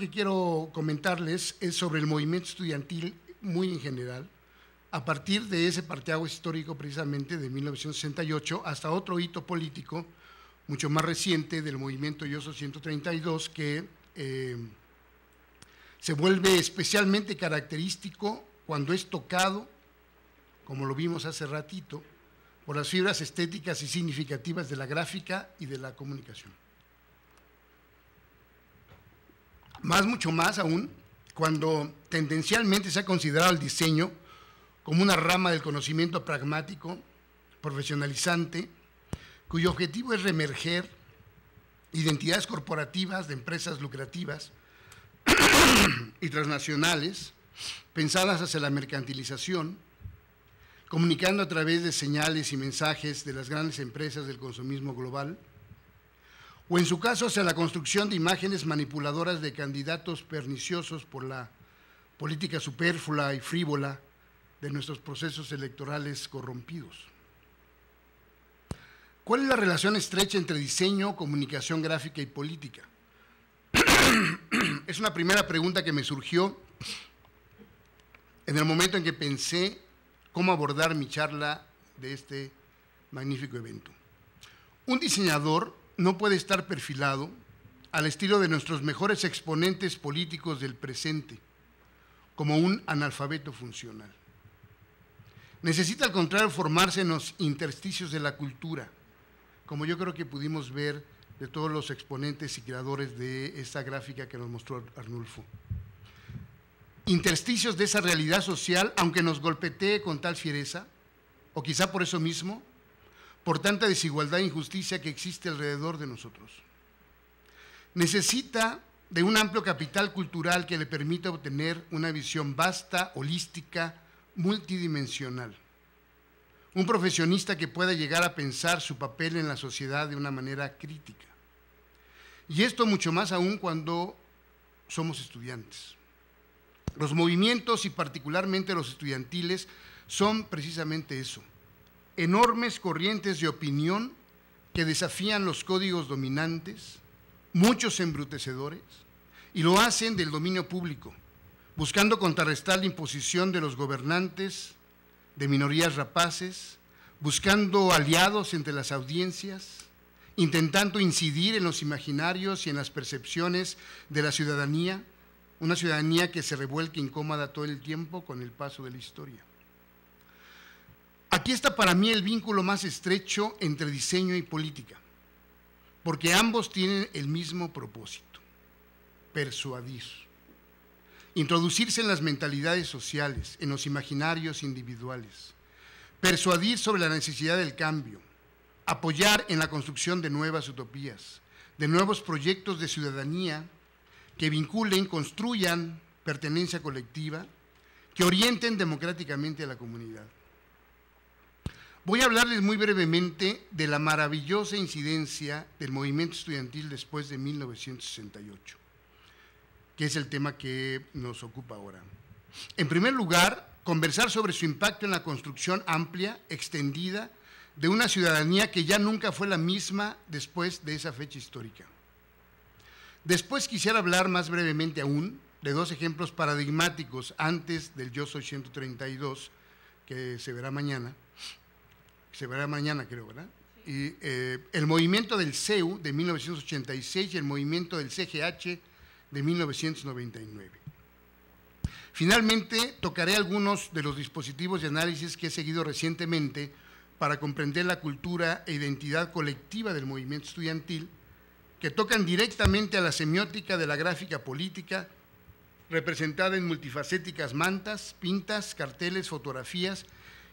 que quiero comentarles es sobre el movimiento estudiantil muy en general, a partir de ese parteago histórico precisamente de 1968 hasta otro hito político mucho más reciente del movimiento Yoso 132 que eh, se vuelve especialmente característico cuando es tocado, como lo vimos hace ratito, por las fibras estéticas y significativas de la gráfica y de la comunicación. Más, mucho más aún, cuando tendencialmente se ha considerado el diseño como una rama del conocimiento pragmático, profesionalizante, cuyo objetivo es remerger identidades corporativas de empresas lucrativas y transnacionales pensadas hacia la mercantilización, comunicando a través de señales y mensajes de las grandes empresas del consumismo global o en su caso hacia la construcción de imágenes manipuladoras de candidatos perniciosos por la política superflua y frívola de nuestros procesos electorales corrompidos. ¿Cuál es la relación estrecha entre diseño, comunicación gráfica y política? es una primera pregunta que me surgió en el momento en que pensé cómo abordar mi charla de este magnífico evento. Un diseñador no puede estar perfilado al estilo de nuestros mejores exponentes políticos del presente, como un analfabeto funcional. Necesita al contrario formarse en los intersticios de la cultura, como yo creo que pudimos ver de todos los exponentes y creadores de esta gráfica que nos mostró Arnulfo. Intersticios de esa realidad social, aunque nos golpetee con tal fiereza, o quizá por eso mismo, por tanta desigualdad e injusticia que existe alrededor de nosotros. Necesita de un amplio capital cultural que le permita obtener una visión vasta, holística, multidimensional. Un profesionista que pueda llegar a pensar su papel en la sociedad de una manera crítica. Y esto mucho más aún cuando somos estudiantes. Los movimientos y particularmente los estudiantiles son precisamente eso, enormes corrientes de opinión que desafían los códigos dominantes, muchos embrutecedores, y lo hacen del dominio público, buscando contrarrestar la imposición de los gobernantes, de minorías rapaces, buscando aliados entre las audiencias, intentando incidir en los imaginarios y en las percepciones de la ciudadanía, una ciudadanía que se revuelca incómoda todo el tiempo con el paso de la historia. Aquí está para mí el vínculo más estrecho entre diseño y política, porque ambos tienen el mismo propósito, persuadir, introducirse en las mentalidades sociales, en los imaginarios individuales, persuadir sobre la necesidad del cambio, apoyar en la construcción de nuevas utopías, de nuevos proyectos de ciudadanía que vinculen, construyan pertenencia colectiva, que orienten democráticamente a la comunidad. Voy a hablarles muy brevemente de la maravillosa incidencia del movimiento estudiantil después de 1968, que es el tema que nos ocupa ahora. En primer lugar, conversar sobre su impacto en la construcción amplia, extendida, de una ciudadanía que ya nunca fue la misma después de esa fecha histórica. Después quisiera hablar más brevemente aún de dos ejemplos paradigmáticos antes del Yo Soy 132, que se verá mañana, se verá mañana creo, ¿verdad? Y, eh, el movimiento del CEU de 1986 y el movimiento del CGH de 1999. Finalmente, tocaré algunos de los dispositivos de análisis que he seguido recientemente para comprender la cultura e identidad colectiva del movimiento estudiantil, que tocan directamente a la semiótica de la gráfica política, representada en multifacéticas mantas, pintas, carteles, fotografías,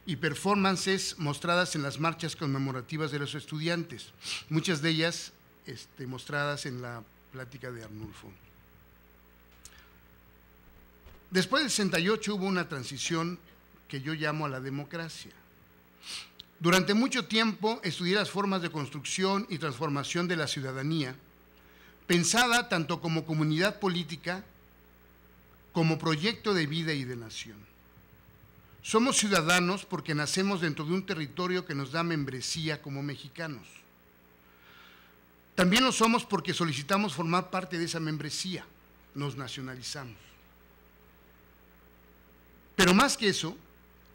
y performances mostradas en las marchas conmemorativas de los estudiantes, muchas de ellas este, mostradas en la plática de Arnulfo. Después del 68 hubo una transición que yo llamo a la democracia. Durante mucho tiempo estudié las formas de construcción y transformación de la ciudadanía, pensada tanto como comunidad política como proyecto de vida y de nación. Somos ciudadanos porque nacemos dentro de un territorio que nos da membresía como mexicanos. También lo somos porque solicitamos formar parte de esa membresía, nos nacionalizamos. Pero más que eso,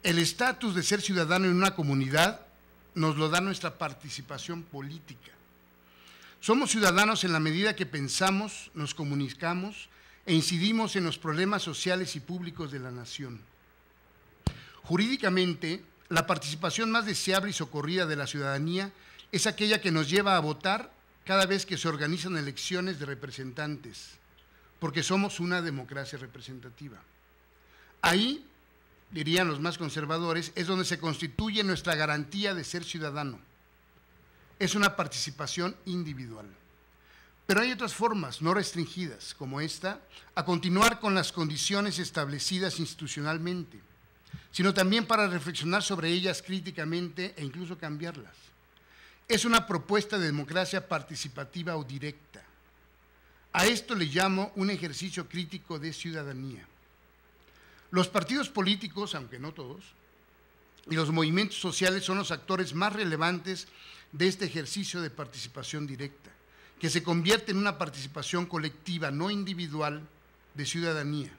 el estatus de ser ciudadano en una comunidad nos lo da nuestra participación política. Somos ciudadanos en la medida que pensamos, nos comunicamos e incidimos en los problemas sociales y públicos de la nación. Jurídicamente, la participación más deseable y socorrida de la ciudadanía es aquella que nos lleva a votar cada vez que se organizan elecciones de representantes, porque somos una democracia representativa. Ahí, dirían los más conservadores, es donde se constituye nuestra garantía de ser ciudadano. Es una participación individual. Pero hay otras formas no restringidas, como esta, a continuar con las condiciones establecidas institucionalmente sino también para reflexionar sobre ellas críticamente e incluso cambiarlas. Es una propuesta de democracia participativa o directa. A esto le llamo un ejercicio crítico de ciudadanía. Los partidos políticos, aunque no todos, y los movimientos sociales son los actores más relevantes de este ejercicio de participación directa, que se convierte en una participación colectiva, no individual, de ciudadanía.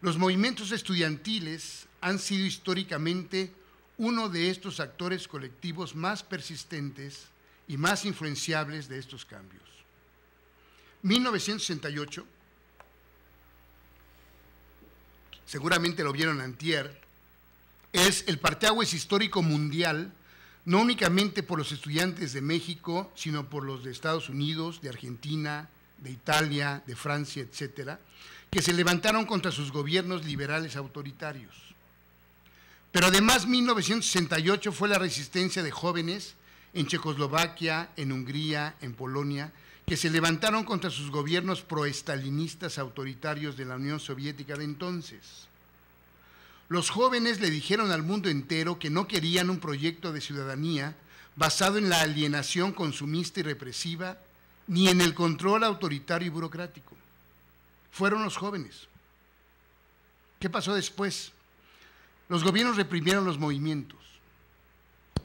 Los movimientos estudiantiles han sido históricamente uno de estos actores colectivos más persistentes y más influenciables de estos cambios. 1968, seguramente lo vieron antier, es el parteaguas histórico mundial, no únicamente por los estudiantes de México, sino por los de Estados Unidos, de Argentina, de Italia, de Francia, etcétera, que se levantaron contra sus gobiernos liberales autoritarios. Pero además 1968 fue la resistencia de jóvenes en Checoslovaquia, en Hungría, en Polonia, que se levantaron contra sus gobiernos proestalinistas autoritarios de la Unión Soviética de entonces. Los jóvenes le dijeron al mundo entero que no querían un proyecto de ciudadanía basado en la alienación consumista y represiva, ni en el control autoritario y burocrático. Fueron los jóvenes. ¿Qué pasó después? Los gobiernos reprimieron los movimientos.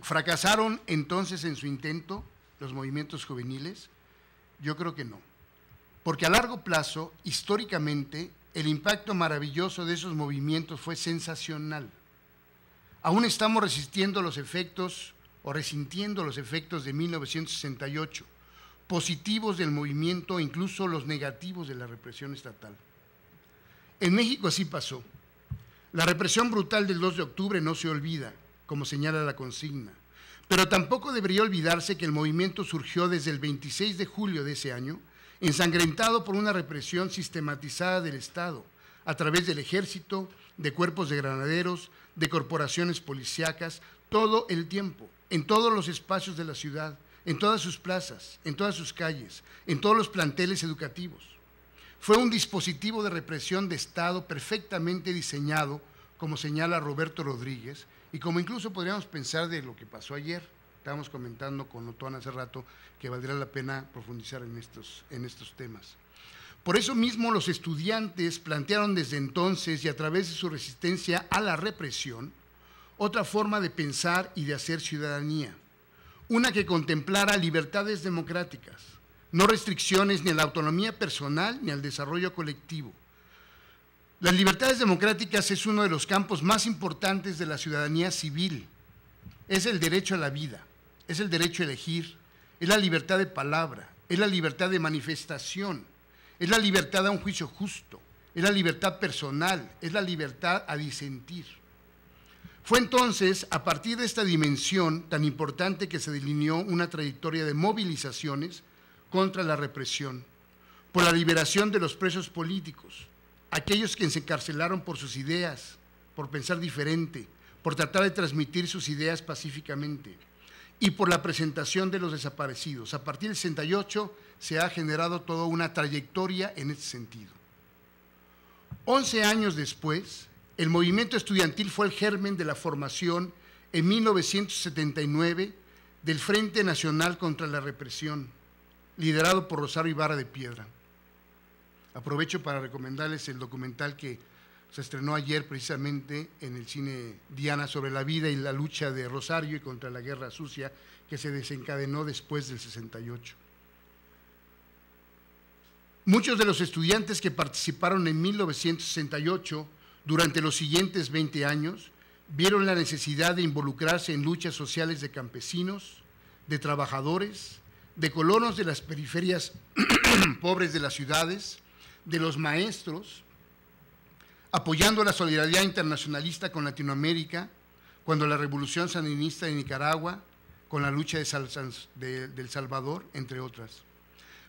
¿Fracasaron entonces en su intento los movimientos juveniles? Yo creo que no. Porque a largo plazo, históricamente, el impacto maravilloso de esos movimientos fue sensacional. Aún estamos resistiendo los efectos o resintiendo los efectos de 1968, positivos del movimiento e incluso los negativos de la represión estatal. En México así pasó. La represión brutal del 2 de octubre no se olvida, como señala la consigna, pero tampoco debería olvidarse que el movimiento surgió desde el 26 de julio de ese año, ensangrentado por una represión sistematizada del Estado, a través del ejército, de cuerpos de granaderos, de corporaciones policíacas, todo el tiempo, en todos los espacios de la ciudad, en todas sus plazas, en todas sus calles, en todos los planteles educativos fue un dispositivo de represión de Estado perfectamente diseñado, como señala Roberto Rodríguez, y como incluso podríamos pensar de lo que pasó ayer. Estábamos comentando con Otón hace rato que valdría la pena profundizar en estos, en estos temas. Por eso mismo los estudiantes plantearon desde entonces y a través de su resistencia a la represión otra forma de pensar y de hacer ciudadanía, una que contemplara libertades democráticas, no restricciones ni a la autonomía personal ni al desarrollo colectivo. Las libertades democráticas es uno de los campos más importantes de la ciudadanía civil. Es el derecho a la vida, es el derecho a elegir, es la libertad de palabra, es la libertad de manifestación, es la libertad a un juicio justo, es la libertad personal, es la libertad a disentir. Fue entonces, a partir de esta dimensión tan importante, que se delineó una trayectoria de movilizaciones contra la represión, por la liberación de los presos políticos, aquellos que se encarcelaron por sus ideas, por pensar diferente, por tratar de transmitir sus ideas pacíficamente y por la presentación de los desaparecidos. A partir del 68 se ha generado toda una trayectoria en ese sentido. Once años después, el movimiento estudiantil fue el germen de la formación en 1979 del Frente Nacional contra la Represión, liderado por Rosario Ibarra de Piedra. Aprovecho para recomendarles el documental que se estrenó ayer precisamente en el cine Diana sobre la vida y la lucha de Rosario y contra la guerra sucia que se desencadenó después del 68. Muchos de los estudiantes que participaron en 1968 durante los siguientes 20 años vieron la necesidad de involucrarse en luchas sociales de campesinos, de trabajadores, de colonos de las periferias pobres de las ciudades, de los maestros, apoyando la solidaridad internacionalista con Latinoamérica, cuando la revolución sandinista de Nicaragua, con la lucha de, Salvador, entre otras.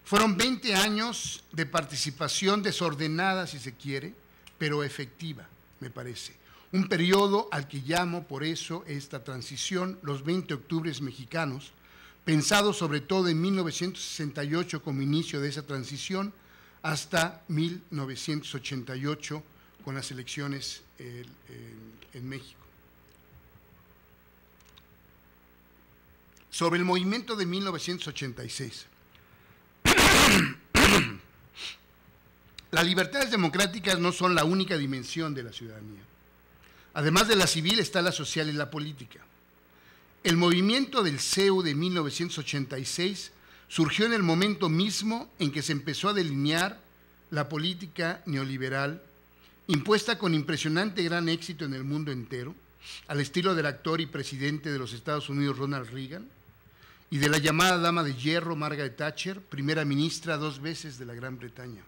Fueron 20 años de participación desordenada, si se quiere, pero efectiva, me parece. Un periodo al que llamo por eso esta transición, los 20 octubres mexicanos, pensado sobre todo en 1968 como inicio de esa transición, hasta 1988 con las elecciones en, México. Sobre el movimiento de 1986. Las libertades democráticas no son la única dimensión de la ciudadanía. Además de la civil está la social y la política. El movimiento del CEU de 1986 surgió en el momento mismo en que se empezó a delinear la política neoliberal, impuesta con impresionante gran éxito en el mundo entero, al estilo del actor y presidente de los Estados Unidos Ronald Reagan, y de la llamada Dama de Hierro Margaret Thatcher, primera ministra dos veces de la Gran Bretaña.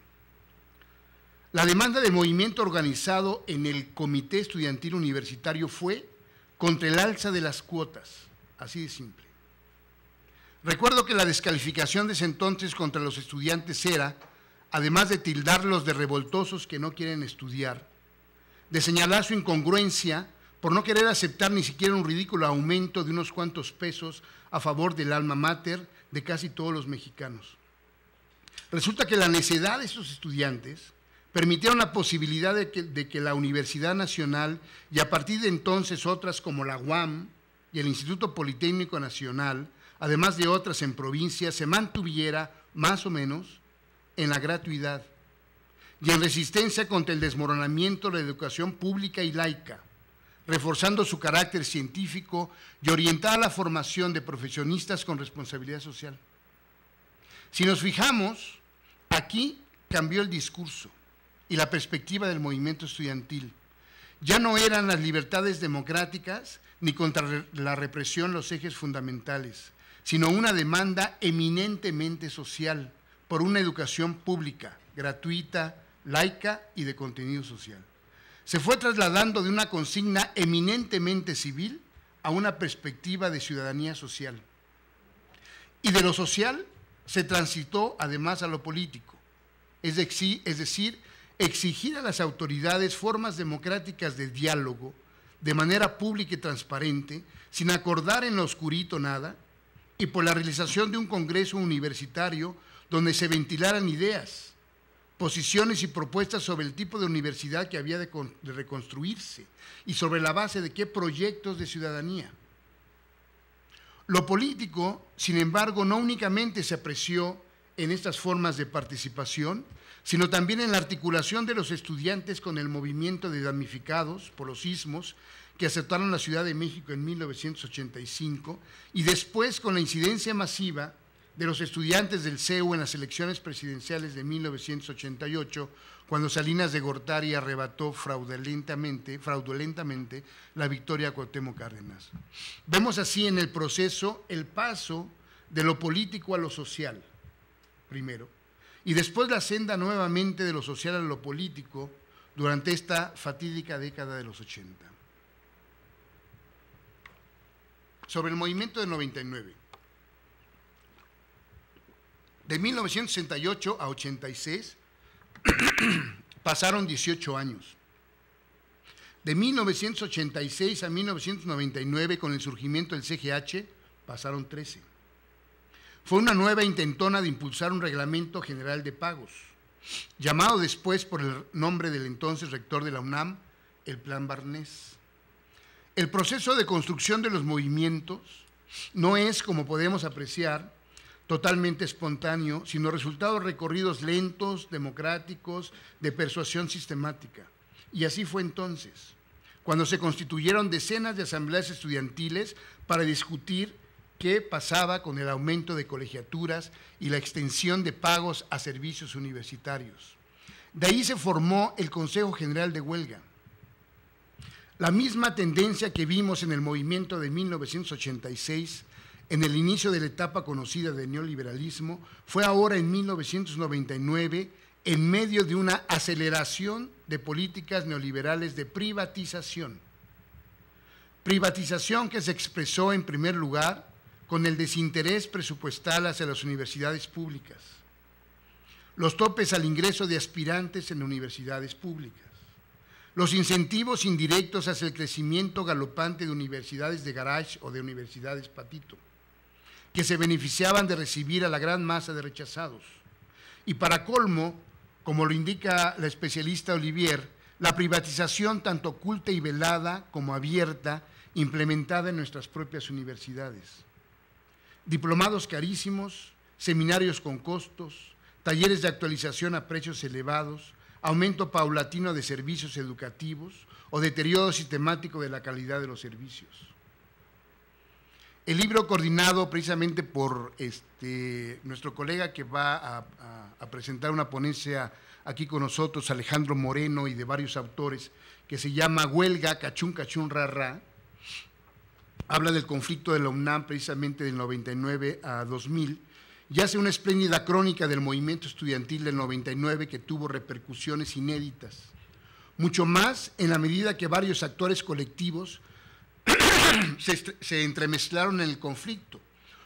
La demanda del movimiento organizado en el Comité Estudiantil Universitario fue contra el alza de las cuotas, así de simple. Recuerdo que la descalificación de ese entonces contra los estudiantes era, además de tildarlos de revoltosos que no quieren estudiar, de señalar su incongruencia por no querer aceptar ni siquiera un ridículo aumento de unos cuantos pesos a favor del alma mater de casi todos los mexicanos. Resulta que la necedad de esos estudiantes permitieron la posibilidad de que, la Universidad Nacional y a partir de entonces otras como la UAM y el Instituto Politécnico Nacional, además de otras en provincia, se mantuviera más o menos en la gratuidad y en resistencia contra el desmoronamiento de la educación pública y laica, reforzando su carácter científico y orientada a la formación de profesionistas con responsabilidad social. Si nos fijamos, aquí cambió el discurso y la perspectiva del movimiento estudiantil. Ya no eran las libertades democráticas ni contra la represión los ejes fundamentales, sino una demanda eminentemente social por una educación pública, gratuita, laica y de contenido social. Se fue trasladando de una consigna eminentemente civil a una perspectiva de ciudadanía social. Y de lo social se transitó además a lo político, es, decir, exigir a las autoridades formas democráticas de diálogo de manera pública y transparente, sin acordar en lo oscurito nada, y por la realización de un congreso universitario donde se ventilaran ideas, posiciones y propuestas sobre el tipo de universidad que había de, de reconstruirse y sobre la base de qué proyectos de ciudadanía. Lo político, sin embargo, no únicamente se apreció en estas formas de participación, sino también en la articulación de los estudiantes con el movimiento de damnificados por los sismos que aceptaron la Ciudad de México en 1985 y después con la incidencia masiva de los estudiantes del CEU en las elecciones presidenciales de 1988, cuando Salinas de Gortari arrebató fraudulentamente, la victoria a Cuauhtémoc Cárdenas. Vemos así en el proceso el paso de lo político a lo social, primero, y después la senda nuevamente de lo social a lo político durante esta fatídica década de los 80. Sobre el movimiento del 99. De 1968 a 86 pasaron 18 años. De 1986 a 1999, con el surgimiento del CGH, pasaron 13 fue una nueva intentona de impulsar un reglamento general de pagos, llamado después por el nombre del entonces rector de la UNAM, el Plan Barnés. El proceso de construcción de los movimientos no es, como podemos apreciar, totalmente espontáneo, sino resultado de recorridos lentos, democráticos, de persuasión sistemática. Y así fue entonces, cuando se constituyeron decenas de asambleas estudiantiles para discutir qué pasaba con el aumento de colegiaturas y la extensión de pagos a servicios universitarios. De ahí se formó el Consejo General de Huelga. La misma tendencia que vimos en el movimiento de 1986, en el inicio de la etapa conocida de neoliberalismo, fue ahora en 1999 en medio de una aceleración de políticas neoliberales de privatización. Privatización que se expresó en primer lugar con el desinterés presupuestal hacia las universidades públicas, los topes al ingreso de aspirantes en universidades públicas, los incentivos indirectos hacia el crecimiento galopante de universidades de garage o de universidades patito, que se beneficiaban de recibir a la gran masa de rechazados. Y para colmo, como lo indica la especialista Olivier, la privatización tanto oculta y velada como abierta implementada en nuestras propias universidades diplomados carísimos, seminarios con costos, talleres de actualización a precios elevados, aumento paulatino de servicios educativos o deterioro sistemático de la calidad de los servicios. El libro coordinado precisamente por este, nuestro colega que va a, presentar una ponencia aquí con nosotros, Alejandro Moreno y de varios autores, que se llama Huelga Cachún Cachún Rarra, habla del conflicto de la UNAM precisamente del 99 a 2000 y hace una espléndida crónica del movimiento estudiantil del 99 que tuvo repercusiones inéditas, mucho más en la medida que varios actores colectivos se, se entremezclaron en el conflicto,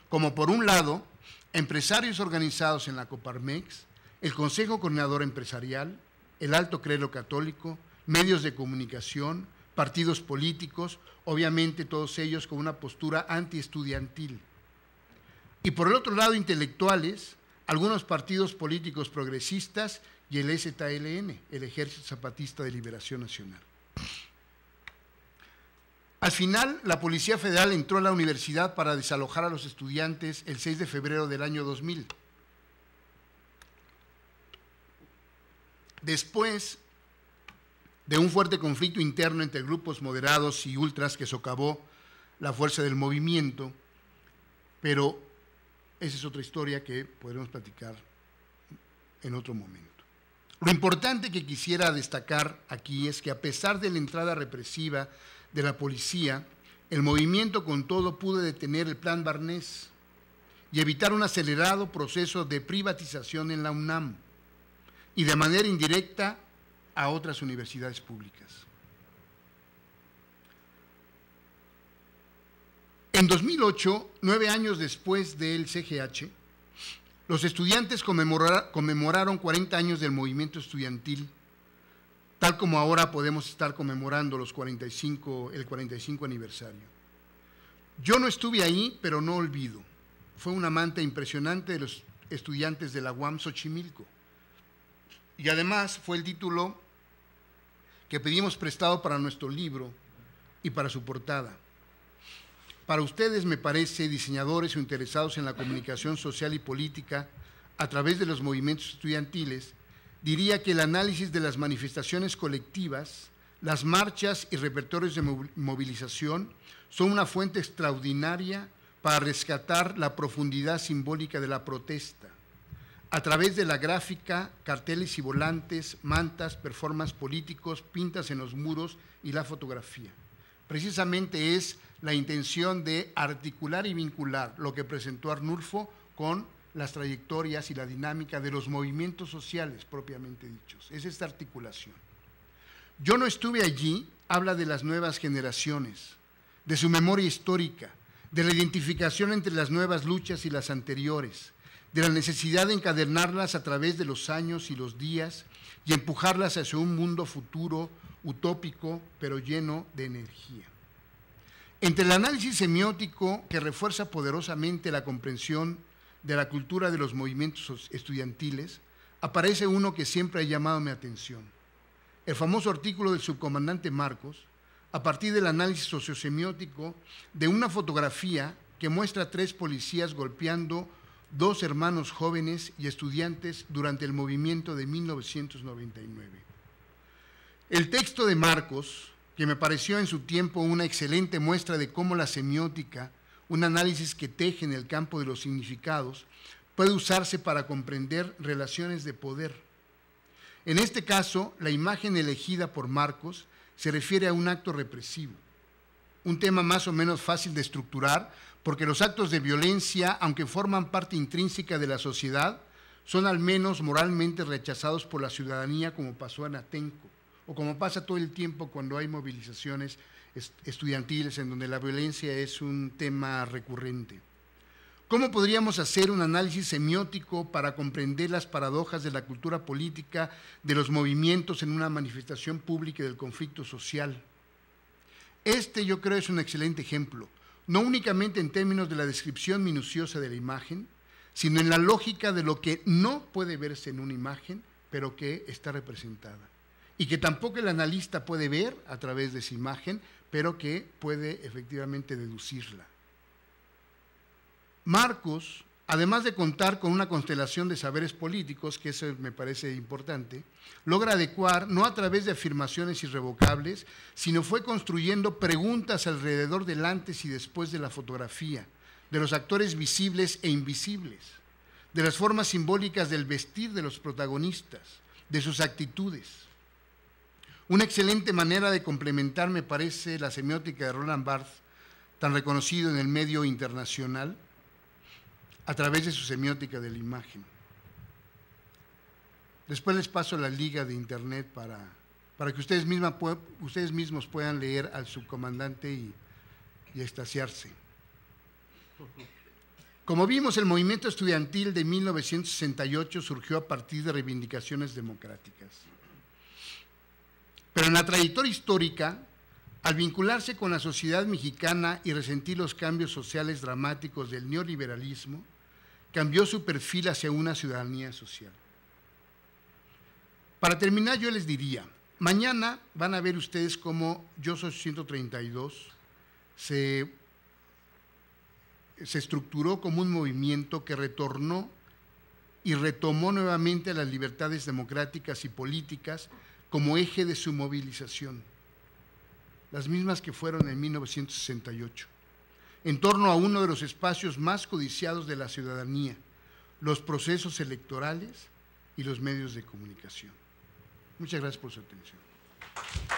como por un lado empresarios organizados en la Coparmex, el Consejo Coordinador Empresarial, el Alto Credo Católico, medios de comunicación, partidos políticos, obviamente todos ellos con una postura antiestudiantil. Y por el otro lado, intelectuales, algunos partidos políticos progresistas y el STLN, el Ejército Zapatista de Liberación Nacional. Al final, la Policía Federal entró a la universidad para desalojar a los estudiantes el 6 de febrero del año 2000. Después, de un fuerte conflicto interno entre grupos moderados y ultras que socavó la fuerza del movimiento, pero esa es otra historia que podremos platicar en otro momento. Lo importante que quisiera destacar aquí es que a pesar de la entrada represiva de la policía, el movimiento con todo pudo detener el plan Barnés y evitar un acelerado proceso de privatización en la UNAM y de manera indirecta a otras universidades públicas. En 2008, nueve años después del CGH, los estudiantes conmemoraron 40 años del movimiento estudiantil, tal como ahora podemos estar conmemorando los 45, el 45 aniversario. Yo no estuve ahí, pero no olvido. Fue un amante impresionante de los estudiantes de la UAM Xochimilco. Y además fue el título que pedimos prestado para nuestro libro y para su portada. Para ustedes, me parece, diseñadores o interesados en la comunicación social y política a través de los movimientos estudiantiles, diría que el análisis de las manifestaciones colectivas, las marchas y repertorios de movilización son una fuente extraordinaria para rescatar la profundidad simbólica de la protesta a través de la gráfica, carteles y volantes, mantas, performances políticos, pintas en los muros y la fotografía. Precisamente es la intención de articular y vincular lo que presentó Arnulfo con las trayectorias y la dinámica de los movimientos sociales propiamente dichos. Es esta articulación. Yo no estuve allí, habla de las nuevas generaciones, de su memoria histórica, de la identificación entre las nuevas luchas y las anteriores, de la necesidad de encadernarlas a través de los años y los días y empujarlas hacia un mundo futuro, utópico, pero lleno de energía. Entre el análisis semiótico que refuerza poderosamente la comprensión de la cultura de los movimientos estudiantiles, aparece uno que siempre ha llamado mi atención. El famoso artículo del subcomandante Marcos, a partir del análisis sociosemiótico de una fotografía que muestra tres policías golpeando dos hermanos jóvenes y estudiantes durante el movimiento de 1999. El texto de Marcos, que me pareció en su tiempo una excelente muestra de cómo la semiótica, un análisis que teje en el campo de los significados, puede usarse para comprender relaciones de poder. En este caso, la imagen elegida por Marcos se refiere a un acto represivo, un tema más o menos fácil de estructurar porque los actos de violencia, aunque forman parte intrínseca de la sociedad, son al menos moralmente rechazados por la ciudadanía como pasó en Atenco, o como pasa todo el tiempo cuando hay movilizaciones estudiantiles en donde la violencia es un tema recurrente. ¿Cómo podríamos hacer un análisis semiótico para comprender las paradojas de la cultura política de los movimientos en una manifestación pública y del conflicto social? Este yo creo es un excelente ejemplo no únicamente en términos de la descripción minuciosa de la imagen, sino en la lógica de lo que no puede verse en una imagen, pero que está representada. Y que tampoco el analista puede ver a través de esa imagen, pero que puede efectivamente deducirla. Marcos además de contar con una constelación de saberes políticos, que eso me parece importante, logra adecuar no a través de afirmaciones irrevocables, sino fue construyendo preguntas alrededor del antes y después de la fotografía, de los actores visibles e invisibles, de las formas simbólicas del vestir de los protagonistas, de sus actitudes. Una excelente manera de complementar, me parece, la semiótica de Roland Barthes, tan reconocido en el medio internacional, a través de su semiótica de la imagen. Después les paso la liga de internet para, para que ustedes, misma, ustedes mismos puedan leer al subcomandante y, y extasiarse. Como vimos, el movimiento estudiantil de 1968 surgió a partir de reivindicaciones democráticas. Pero en la trayectoria histórica, al vincularse con la sociedad mexicana y resentir los cambios sociales dramáticos del neoliberalismo, cambió su perfil hacia una ciudadanía social. Para terminar, yo les diría, mañana van a ver ustedes cómo Yo Soy 132 se, se estructuró como un movimiento que retornó y retomó nuevamente las libertades democráticas y políticas como eje de su movilización, las mismas que fueron en 1968 en torno a uno de los espacios más codiciados de la ciudadanía, los procesos electorales y los medios de comunicación. Muchas gracias por su atención.